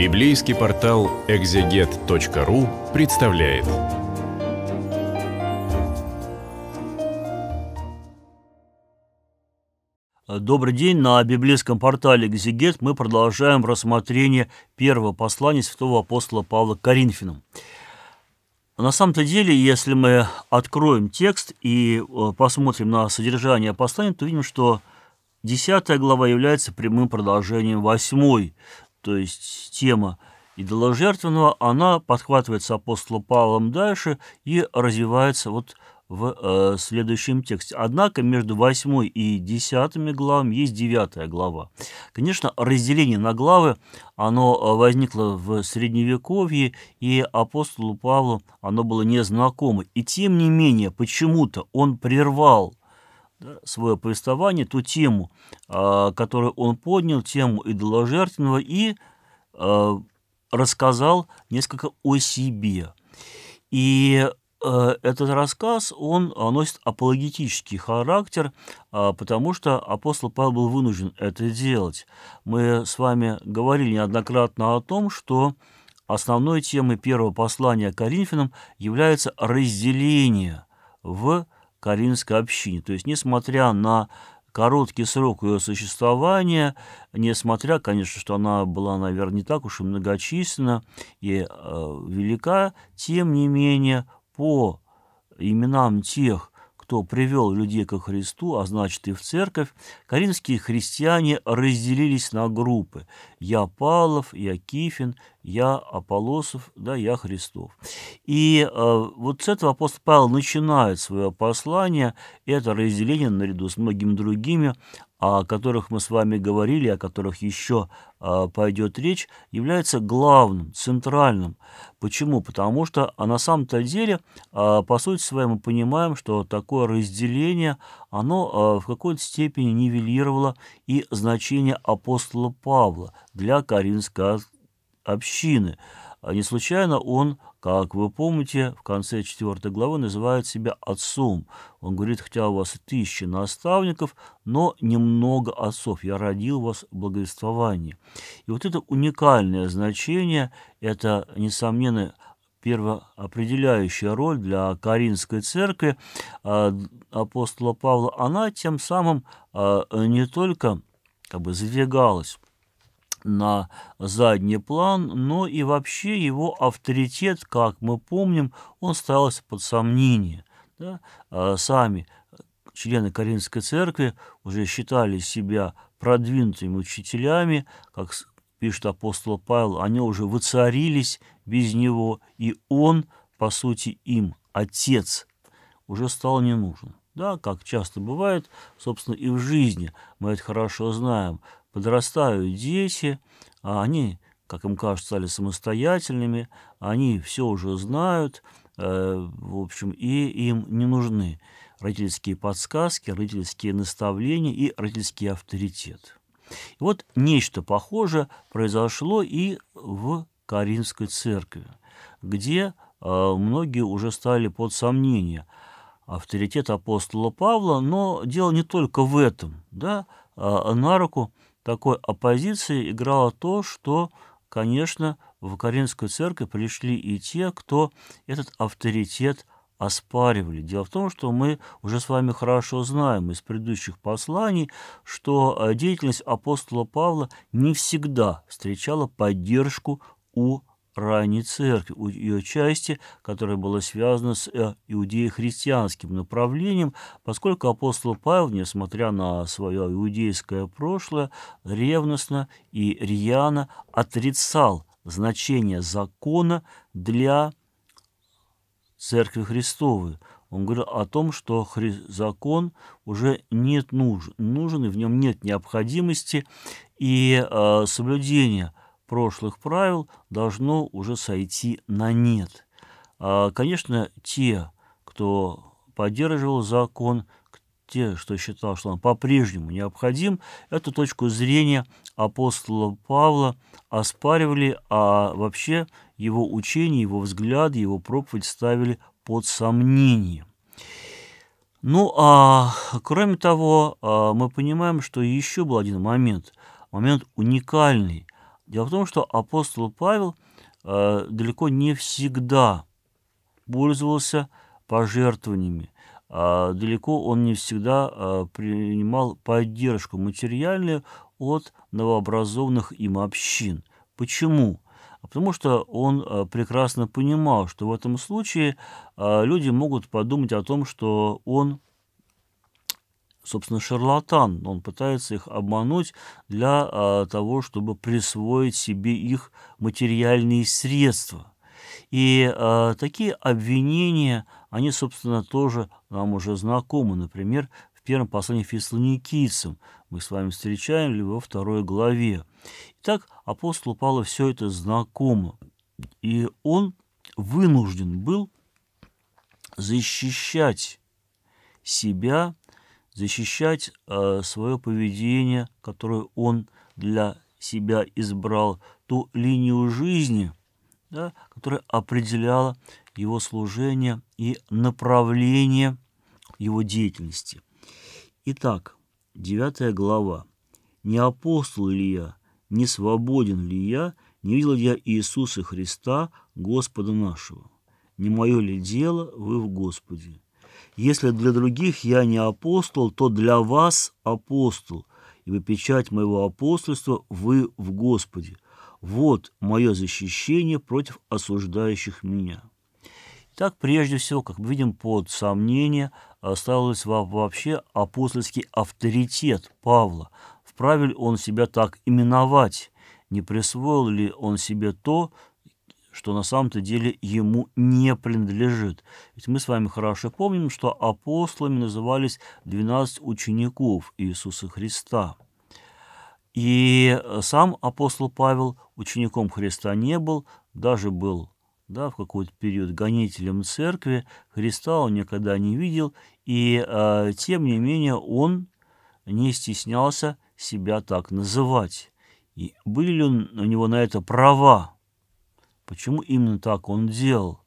Библейский портал экзегет.ру представляет. Добрый день. На библейском портале «Экзегет» мы продолжаем рассмотрение первого послания святого апостола Павла к Коринфянам. На самом-то деле, если мы откроем текст и э, посмотрим на содержание послания, то видим, что 10 глава является прямым продолжением 8 то есть тема идоложертвенного, она подхватывается апостолом Павлом дальше и развивается вот в э, следующем тексте. Однако между 8 и 10 главами есть 9 глава. Конечно, разделение на главы, оно э, возникло в Средневековье, и апостолу Павлу оно было незнакомо. И тем не менее, почему-то он прервал да, свое повествование, ту тему, э, которую он поднял, тему идоложертвенного, и э, рассказал несколько о себе. И э, этот рассказ, он а, носит апологетический характер, э, потому что апостол Павел был вынужден это делать. Мы с вами говорили неоднократно о том, что основной темой первого послания Коринфянам является разделение в Каринской общине. То есть, несмотря на короткий срок ее существования, несмотря, конечно, что она была, наверное, не так уж и многочисленна и э, велика, тем не менее, по именам тех кто привел людей ко Христу, а значит и в церковь, коринфские христиане разделились на группы. Я Павлов, я Кифин, я Аполосов, да, я Христов. И э, вот с этого апостол Павел начинает свое послание, это разделение наряду с многими другими, о которых мы с вами говорили, о которых еще а, пойдет речь, является главным, центральным. Почему? Потому что а на самом-то деле, а, по сути своей, мы понимаем, что такое разделение, оно а, в какой-то степени нивелировало и значение апостола Павла для Каринской общины. А не случайно он, как вы помните, в конце 4 главы называет себя отцом. Он говорит, хотя у вас тысячи наставников, но немного отцов. Я родил вас в благовествовании. И вот это уникальное значение, это, несомненно, первоопределяющая роль для Каринской церкви а, апостола Павла, она тем самым а, не только как бы задвигалась на задний план, но и вообще его авторитет, как мы помним, он ставился под сомнение. Да? А сами члены Каринской церкви уже считали себя продвинутыми учителями, как пишет апостол Павел, они уже воцарились без него, и он, по сути, им, отец, уже стал не нужен. Да, как часто бывает, собственно, и в жизни мы это хорошо знаем подрастают дети, а они, как им кажется, стали самостоятельными, они все уже знают, э, в общем, и им не нужны родительские подсказки, родительские наставления и родительский авторитет. И вот нечто похожее произошло и в Каринской церкви, где э, многие уже стали под сомнение авторитет апостола Павла, но дело не только в этом. Да? А на руку такой оппозицией играло то, что, конечно, в Каринскую церковь пришли и те, кто этот авторитет оспаривали. Дело в том, что мы уже с вами хорошо знаем из предыдущих посланий, что э, деятельность апостола Павла не всегда встречала поддержку у ранней церкви, ее части, которая была связана с э, иудео-христианским направлением, поскольку апостол Павел, несмотря на свое иудейское прошлое, ревностно и рьяно отрицал значение закона для Церкви Христовой. Он говорил о том, что закон уже нет нужен, нужен, и в нем нет необходимости и э, соблюдения прошлых правил должно уже сойти на нет. А, конечно, те, кто поддерживал закон, те, что считал, что он по-прежнему необходим, эту точку зрения апостола Павла оспаривали, а вообще его учение, его взгляд, его проповедь ставили под сомнение. Ну, а кроме того, а, мы понимаем, что еще был один момент, момент уникальный, Дело в том, что апостол Павел э, далеко не всегда пользовался пожертвованиями. Э, далеко он не всегда э, принимал поддержку материальную от новообразованных им общин. Почему? А потому что он э, прекрасно понимал, что в этом случае э, люди могут подумать о том, что он собственно, шарлатан. Он пытается их обмануть для а, того, чтобы присвоить себе их материальные средства. И а, такие обвинения, они, собственно, тоже нам уже знакомы. Например, в первом послании фессалоникийцам мы с вами встречаем, его во второй главе. Итак, апостолу Павлу все это знакомо. И он вынужден был защищать себя защищать э, свое поведение, которое он для себя избрал, ту линию жизни, да, которая определяла его служение и направление его деятельности. Итак, 9 глава. «Не апостол ли я, не свободен ли я, не видел я Иисуса Христа, Господа нашего? Не мое ли дело вы в Господе?» Если для других я не апостол, то для вас апостол, ибо печать моего апостольства вы в Господе. Вот мое защищение против осуждающих меня». Так, прежде всего, как мы видим, под сомнение осталось вообще апостольский авторитет Павла. Вправе ли он себя так именовать? Не присвоил ли он себе то, что на самом-то деле ему не принадлежит. Ведь мы с вами хорошо помним, что апостолами назывались 12 учеников Иисуса Христа. И сам апостол Павел учеником Христа не был, даже был да, в какой-то период гонителем церкви, Христа он никогда не видел, и э, тем не менее он не стеснялся себя так называть. И были ли у него на это права? Почему именно так он делал?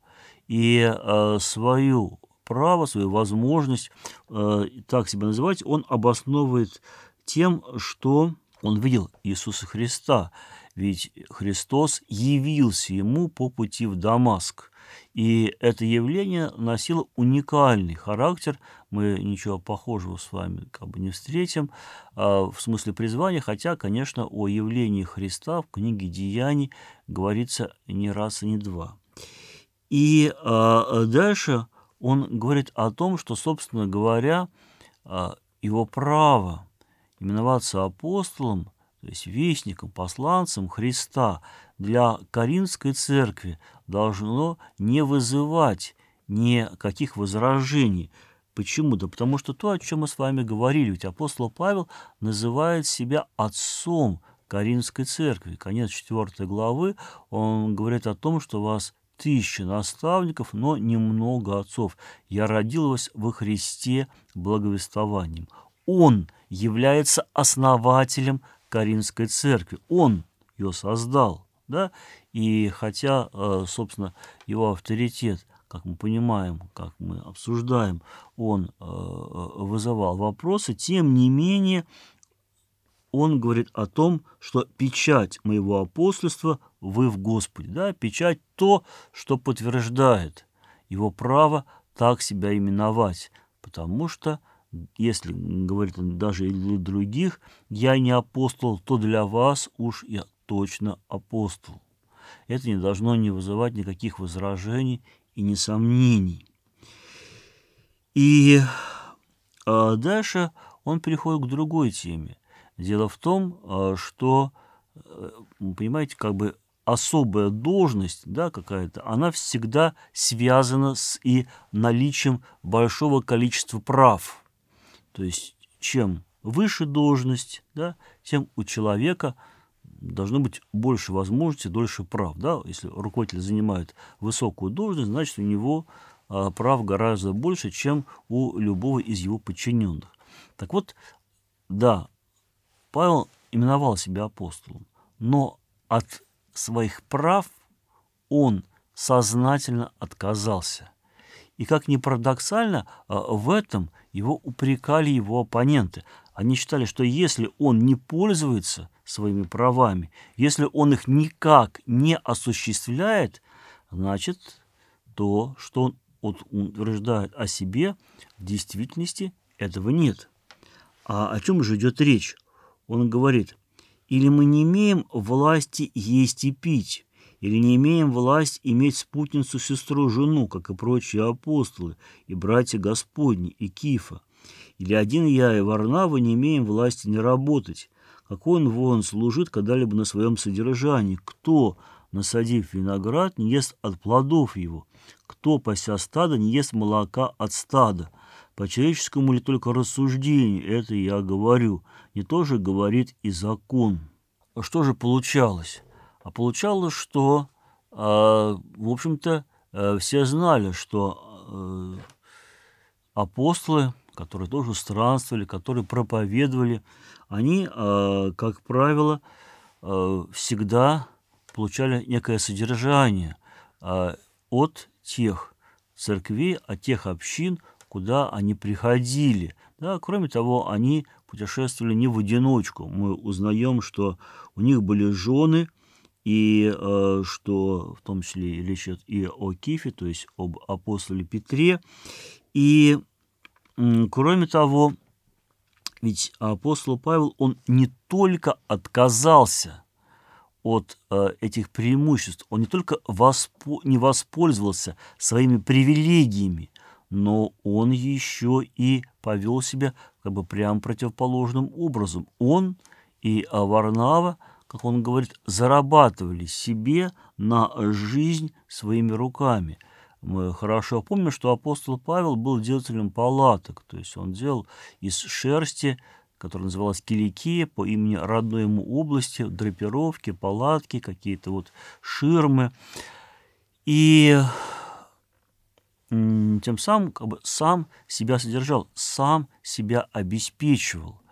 И э, свою право, свою возможность э, так себя называть, он обосновывает тем, что он видел Иисуса Христа. Ведь Христос явился ему по пути в Дамаск. И это явление носило уникальный характер, мы ничего похожего с вами как бы не встретим а, в смысле призвания, хотя, конечно, о явлении Христа в книге «Деяний» говорится не раз и не два. И а, дальше он говорит о том, что, собственно говоря, а, его право именоваться апостолом, то есть вестником, посланцем Христа для Каринской церкви должно не вызывать никаких возражений – Почему? Да потому что то, о чем мы с вами говорили, ведь апостол Павел называет себя отцом Каринской церкви. Конец 4 главы, он говорит о том, что у вас тысячи наставников, но немного отцов. Я родилась во Христе благовествованием. Он является основателем Каринской церкви. Он ее создал. Да? И хотя, э, собственно, его авторитет как мы понимаем, как мы обсуждаем, он э, э, вызывал вопросы, тем не менее он говорит о том, что печать моего апостольства вы в Господе. Да? Печать то, что подтверждает его право так себя именовать, потому что если, говорит он, даже и для других, я не апостол, то для вас уж я точно апостол. Это не должно не вызывать никаких возражений и не сомнений. И а дальше он переходит к другой теме. Дело в том, э, что, э, понимаете, как бы особая должность, да, какая-то, она всегда связана с и наличием большого количества прав. То есть чем выше должность, да, тем у человека – должно быть больше возможностей, дольше прав. Да? Если руководитель занимает высокую должность, значит, у него а, прав гораздо больше, чем у любого из его подчиненных. Так вот, да, Павел именовал себя апостолом, но от своих прав он сознательно отказался. И как ни парадоксально, а, в этом его упрекали его оппоненты. Они считали, что если он не пользуется своими правами. Если он их никак не осуществляет, значит, то, что он утверждает о себе, в действительности этого нет. А о чем же идет речь? Он говорит, или мы не имеем власти есть и пить, или не имеем власть иметь спутницу, сестру, жену, как и прочие апостолы, и братья Господни, и Кифа. Или один я и Варнава не имеем власти не работать, какой он вон служит когда-либо на своем содержании, кто, насадив виноград, не ест от плодов его, кто, пася стада, не ест молока от стада. По человеческому ли только рассуждению это я говорю, не то же говорит и закон. А Что же получалось? А получалось, что, э, в общем-то, э, все знали, что э, апостолы которые тоже странствовали, которые проповедовали, они, э, как правило, э, всегда получали некое содержание э, от тех церквей, от тех общин, куда они приходили. Да, кроме того, они путешествовали не в одиночку. Мы узнаем, что у них были жены, и э, что в том числе речь идет и о Кифе, то есть об апостоле Петре. И Кроме того, ведь апостол Павел, он не только отказался от э, этих преимуществ, он не только воспо не воспользовался своими привилегиями, но он еще и повел себя как бы прям противоположным образом. Он и Варнава, как он говорит, зарабатывали себе на жизнь своими руками – мы хорошо помним, что апостол Павел был делателем палаток, то есть он делал из шерсти, которая называлась Киликия, по имени родной ему области, драпировки, палатки, какие-то вот ширмы. И тем самым как бы сам себя содержал, сам себя обеспечивал.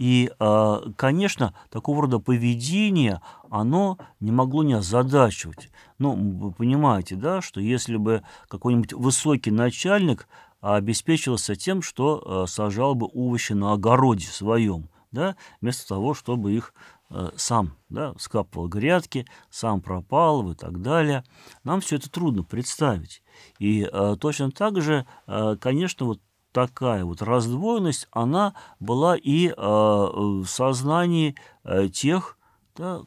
И, а, конечно, такого рода поведение, оно не могло не озадачивать. Ну, вы понимаете, да, что если бы какой-нибудь высокий начальник обеспечивался тем, что а, сажал бы овощи на огороде своем, да, вместо того, чтобы их а, сам да, скапывал грядки, сам пропал и так далее. Нам все это трудно представить. И э, точно так же, э, конечно, вот такая вот раздвоенность, она была и э, в сознании э, тех, да,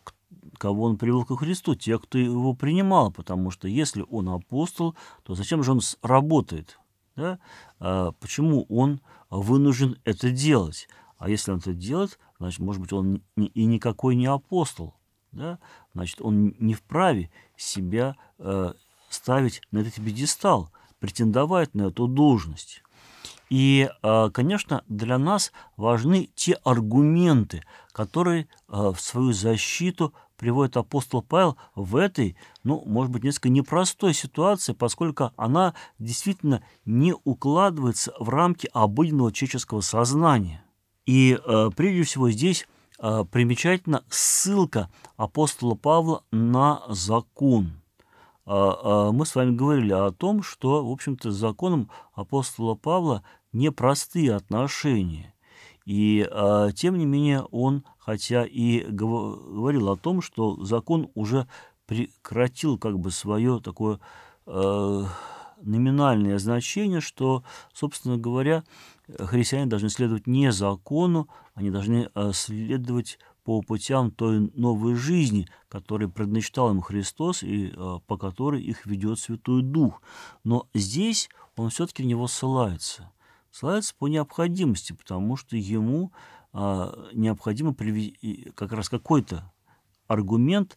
кого он привел ко Христу, тех, кто его принимал, потому что если он апостол, то зачем же он работает? Да? Э, почему он вынужден это делать? А если он это делает, значит, может быть, он и никакой не апостол. Да? Значит, он не вправе себя э, ставить на этот пьедестал, претендовать на эту должность. И, э, конечно, для нас важны те аргументы, которые э, в свою защиту приводит апостол Павел в этой, ну, может быть, несколько непростой ситуации, поскольку она действительно не укладывается в рамки обыденного человеческого сознания. И э, прежде всего здесь примечательна ссылка апостола Павла на закон – мы с вами говорили о том, что, в общем-то, законом апостола Павла непростые отношения. И э, тем не менее он, хотя и говорил о том, что закон уже прекратил как бы свое такое э, номинальное значение, что, собственно говоря, христиане должны следовать не закону, они должны а, следовать по путям той новой жизни, которую предначитал им Христос и по которой их ведет Святой Дух. Но здесь он все-таки на него ссылается – славится по необходимости, потому что ему а, необходимо привести как раз какой-то аргумент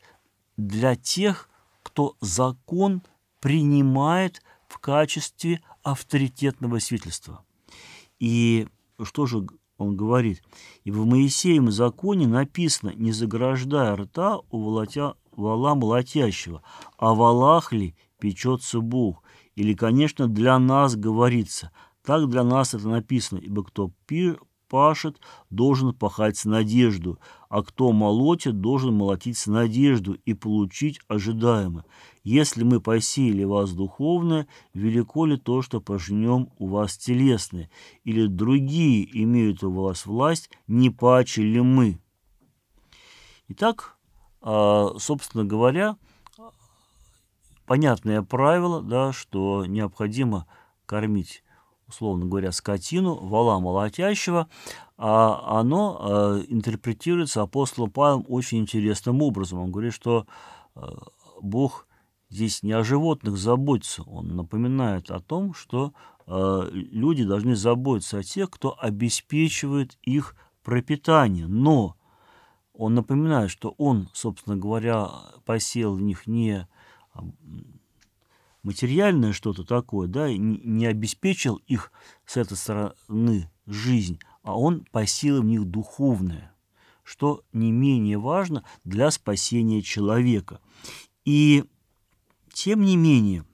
для тех, кто закон принимает в качестве авторитетного свидетельства. И что же он говорит? «И в Моисеем законе написано, не заграждая рта у волотя, вала молотящего, а валах печется Бог?» Или, конечно, для нас говорится – так для нас это написано, ибо кто пир, пашет, должен пахать с надежду, а кто молотит, должен молотить с надежду и получить ожидаемое. Если мы посеяли вас духовно, велико ли то, что пожнем у вас телесное, или другие имеют у вас власть, не паче ли мы? Итак, а, собственно говоря, понятное правило, да, что необходимо кормить условно говоря, скотину, вала молотящего, а оно э, интерпретируется апостолом Павлом очень интересным образом. Он говорит, что э, Бог здесь не о животных заботится, он напоминает о том, что э, люди должны заботиться о тех, кто обеспечивает их пропитание. Но он напоминает, что он, собственно говоря, посеял в них не а, материальное что-то такое, да, не обеспечил их с этой стороны жизнь, а он посил в них духовное, что не менее важно для спасения человека. И тем не менее,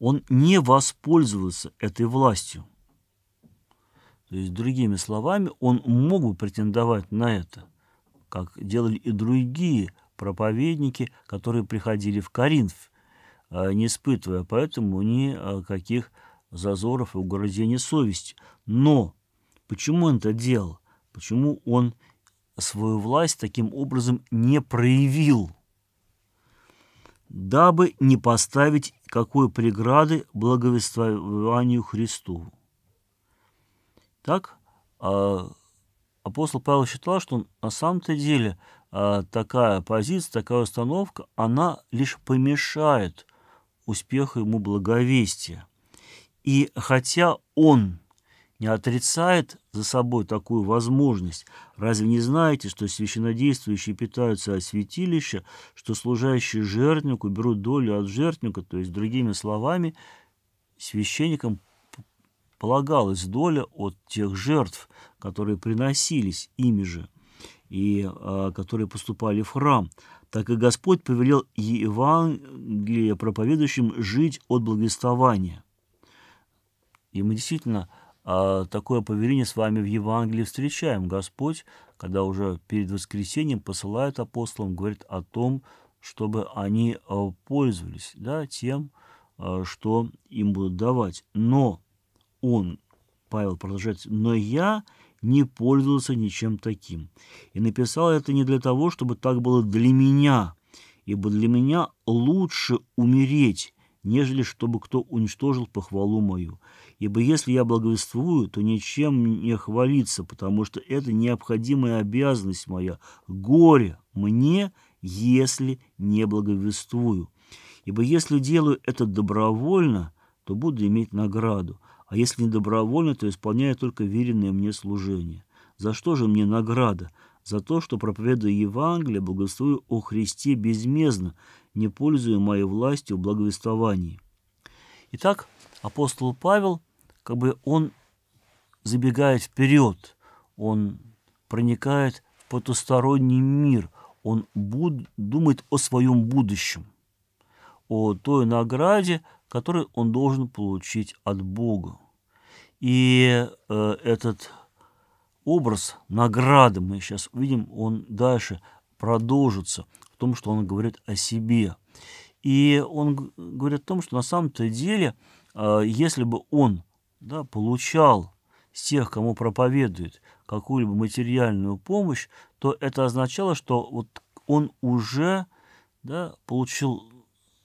он не воспользовался этой властью. То есть, другими словами, он мог бы претендовать на это, как делали и другие проповедники, которые приходили в Коринф – Э, не испытывая, поэтому никаких э, зазоров и угрызений совести. Но почему он это делал? Почему он свою власть таким образом не проявил? дабы не поставить какой преграды благовествованию Христову. Так, а, апостол Павел считал, что на самом-то деле а, такая позиция, такая установка, она лишь помешает успеха ему благовестия. И хотя он не отрицает за собой такую возможность. Разве не знаете, что священодействующие питаются от святилища, что служащие жертвеннику берут долю от жертвенника, то есть, другими словами, священникам полагалась доля от тех жертв, которые приносились ими же и э, которые поступали в храм так и Господь повелел Евангелие проповедующим жить от благовествования. И мы действительно а, такое повеление с вами в Евангелии встречаем. Господь, когда уже перед воскресением посылает апостолам, говорит о том, чтобы они а, пользовались да, тем, а, что им будут давать. Но он, Павел продолжает, но я не пользовался ничем таким. И написал это не для того, чтобы так было для меня, ибо для меня лучше умереть, нежели чтобы кто уничтожил похвалу мою. Ибо если я благовествую, то ничем не хвалиться, потому что это необходимая обязанность моя. Горе мне, если не благовествую. Ибо если делаю это добровольно, то буду иметь награду а если не добровольно, то исполняю только веренное мне служение. За что же мне награда? За то, что проповедую Евангелие, благословую о Христе безмездно, не пользуя моей властью в благовествовании. Итак, апостол Павел, как бы он забегает вперед, он проникает в потусторонний мир, он буд думает о своем будущем, о той награде, которую он должен получить от Бога. И э, этот образ награды, мы сейчас увидим, он дальше продолжится в том, что он говорит о себе. И он говорит о том, что на самом-то деле, э, если бы он да, получал с тех, кому проповедует какую-либо материальную помощь, то это означало, что вот он уже да, получил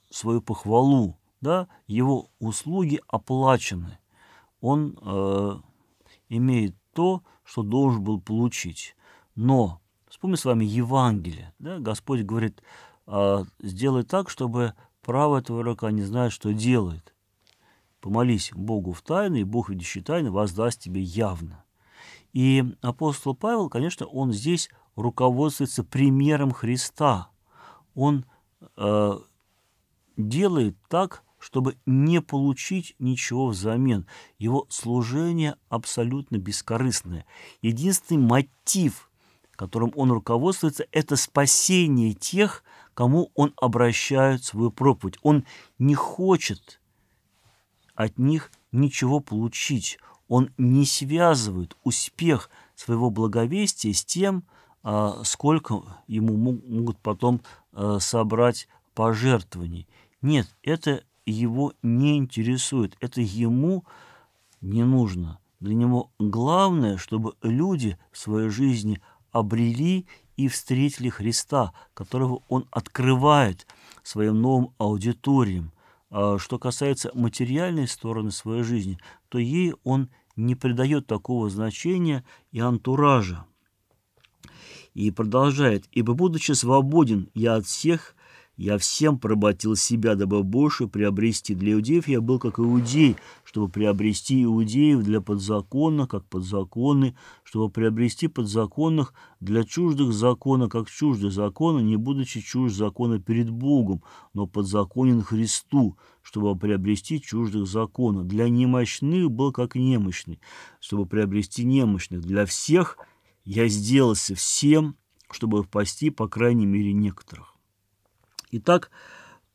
свою похвалу, да, его услуги оплачены он э, имеет то, что должен был получить. Но, вспомни с вами Евангелие, да, Господь говорит, э, сделай так, чтобы правая твоя рука не знает, что делает. Помолись Богу в тайне, и Бог, видящий тайны, воздаст тебе явно. И апостол Павел, конечно, он здесь руководствуется примером Христа. Он э, делает так, чтобы не получить ничего взамен. Его служение абсолютно бескорыстное. Единственный мотив, которым он руководствуется, это спасение тех, кому он обращает свою проповедь. Он не хочет от них ничего получить. Он не связывает успех своего благовестия с тем, а, сколько ему могут потом а, собрать пожертвований. Нет, это его не интересует. Это ему не нужно. Для него главное, чтобы люди в своей жизни обрели и встретили Христа, которого он открывает своим новым аудиторием. А что касается материальной стороны своей жизни, то ей он не придает такого значения и антуража. И продолжает, «Ибо, будучи свободен, я от всех я всем проботил себя, дабы больше приобрести для иудеев. Я был как иудей, чтобы приобрести иудеев для подзаконных, как подзаконны, чтобы приобрести подзаконных для чуждых закона, как чужды закона, не будучи чужд закона перед Богом, но подзаконен Христу, чтобы приобрести чуждых закона. Для немощных был как немощный, чтобы приобрести немощных. Для всех я сделался всем, чтобы спасти, по крайней мере, некоторых. Итак,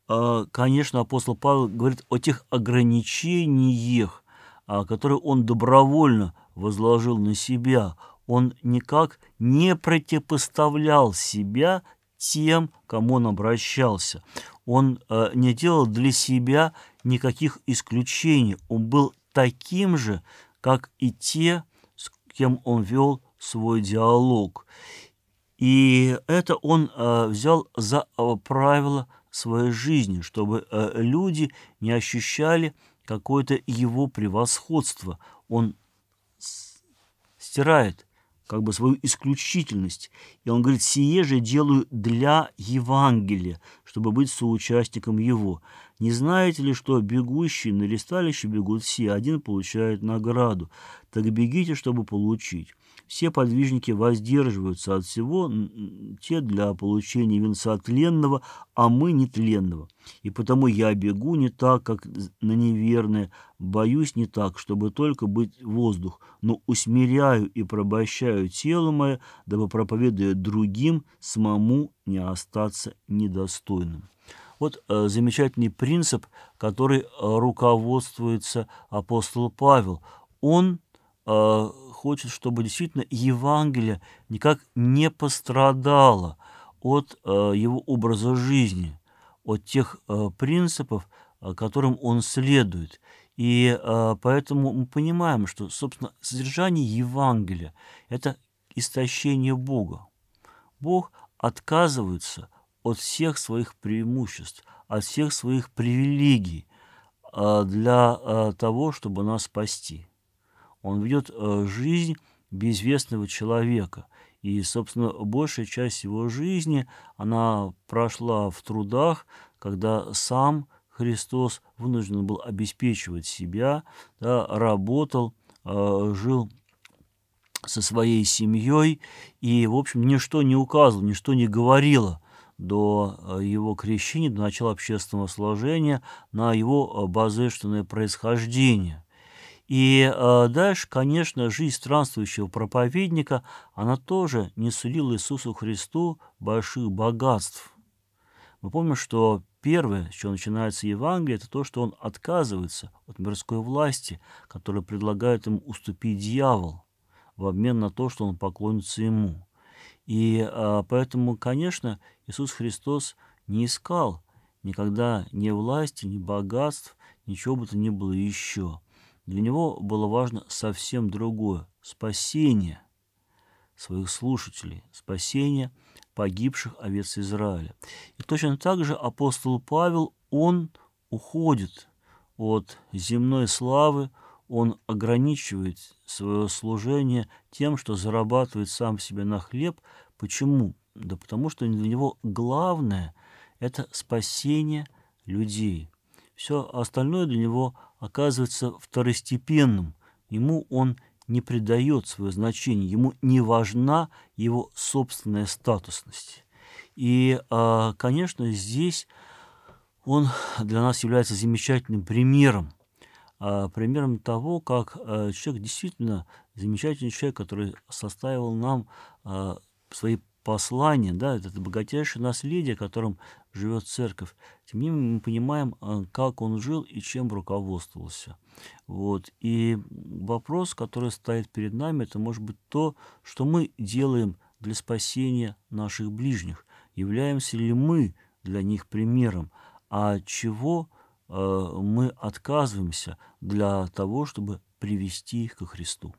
э, конечно, апостол Павел говорит о тех ограничениях, э, которые он добровольно возложил на себя. Он никак не противопоставлял себя тем, кому он обращался. Он э, не делал для себя никаких исключений. Он был таким же, как и те, с кем он вел свой диалог. И это он э, взял за э, правило своей жизни, чтобы э, люди не ощущали какое-то его превосходство. Он стирает как бы свою исключительность. И он говорит, «Сие же делаю для Евангелия, чтобы быть соучастником его. Не знаете ли, что бегущие на листалище бегут все, один получает награду? Так бегите, чтобы получить» все подвижники воздерживаются от всего, те для получения венца тленного, а мы нетленного. И потому я бегу не так, как на неверное, боюсь не так, чтобы только быть воздух, но усмиряю и пробощаю тело мое, дабы проповедуя другим, самому не остаться недостойным. Вот э, замечательный принцип, который э, руководствуется апостол Павел. Он э, хочет, чтобы действительно Евангелие никак не пострадало от э, его образа жизни, от тех э, принципов, э, которым он следует. И э, поэтому мы понимаем, что, собственно, содержание Евангелия – это истощение Бога. Бог отказывается от всех своих преимуществ, от всех своих привилегий э, для э, того, чтобы нас спасти. Он ведет э, жизнь безвестного человека. И, собственно, большая часть его жизни, она прошла в трудах, когда сам Христос вынужден был обеспечивать себя, да, работал, э, жил со своей семьей, и, в общем, ничто не указывало, ничто не говорило до э, его крещения, до начала общественного сложения, на его базешное происхождение. И э, дальше, конечно, жизнь странствующего проповедника, она тоже не сулила Иисусу Христу больших богатств. Мы помним, что первое, с чего начинается Евангелие, это то, что он отказывается от мирской власти, которая предлагает ему уступить дьявол в обмен на то, что он поклонится ему. И э, поэтому, конечно, Иисус Христос не искал никогда ни власти, ни богатств, ничего бы то ни было еще – для него было важно совсем другое – спасение своих слушателей, спасение погибших овец Израиля. И точно так же апостол Павел, он уходит от земной славы, он ограничивает свое служение тем, что зарабатывает сам себе на хлеб. Почему? Да потому что для него главное – это спасение людей. Все остальное для него оказывается второстепенным, ему он не придает свое значение, ему не важна его собственная статусность. И, а, конечно, здесь он для нас является замечательным примером, а, примером того, как а, человек действительно замечательный человек, который составил нам свои послания, да, это богатейшее наследие, которым живет церковь. Тем не менее, мы понимаем, а, как он жил и чем руководствовался. Вот. И вопрос, который стоит перед нами, это может быть то, что мы делаем для спасения наших ближних. Являемся ли мы для них примером? А чего э, мы отказываемся для того, чтобы привести их ко Христу?